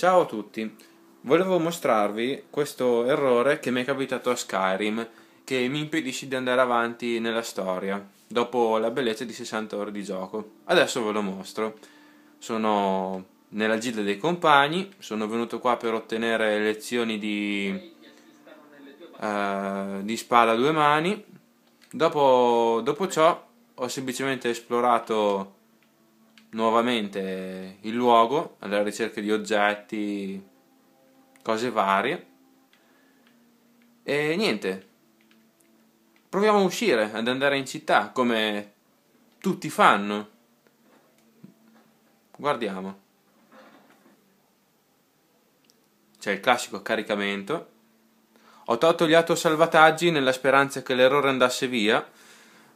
Ciao a tutti, volevo mostrarvi questo errore che mi è capitato a Skyrim che mi impedisce di andare avanti nella storia dopo la bellezza di 60 ore di gioco. Adesso ve lo mostro. Sono nella gilda dei compagni, sono venuto qua per ottenere lezioni di, eh, di spada a due mani. Dopo, dopo ciò ho semplicemente esplorato nuovamente il luogo alla ricerca di oggetti, cose varie. E niente, proviamo a uscire, ad andare in città come tutti fanno. Guardiamo. C'è il classico caricamento. Ho tolto gli autosalvataggi nella speranza che l'errore andasse via,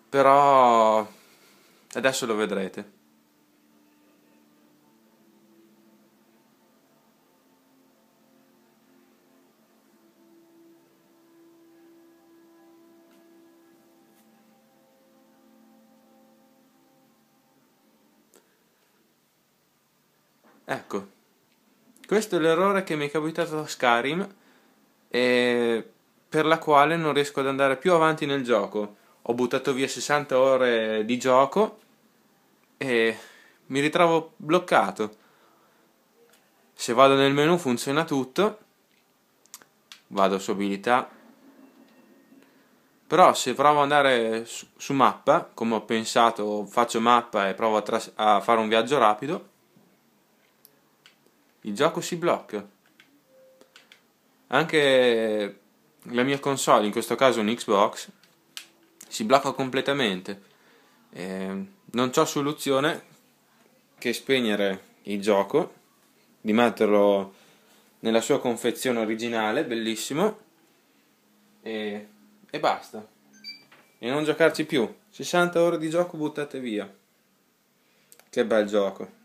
però adesso lo vedrete. Ecco, questo è l'errore che mi è capitato da Skyrim e per la quale non riesco ad andare più avanti nel gioco. Ho buttato via 60 ore di gioco e mi ritrovo bloccato. Se vado nel menu funziona tutto, vado su abilità, però se provo ad andare su, su mappa, come ho pensato, faccio mappa e provo a, tras- a fare un viaggio rapido, il gioco si blocca. Anche la mia console, in questo caso un Xbox, si blocca completamente. Eh, non ho soluzione che spegnere il gioco, metterlo nella sua confezione originale, bellissimo, e, e basta. E non giocarci più. 60 ore di gioco buttate via. Che bel gioco.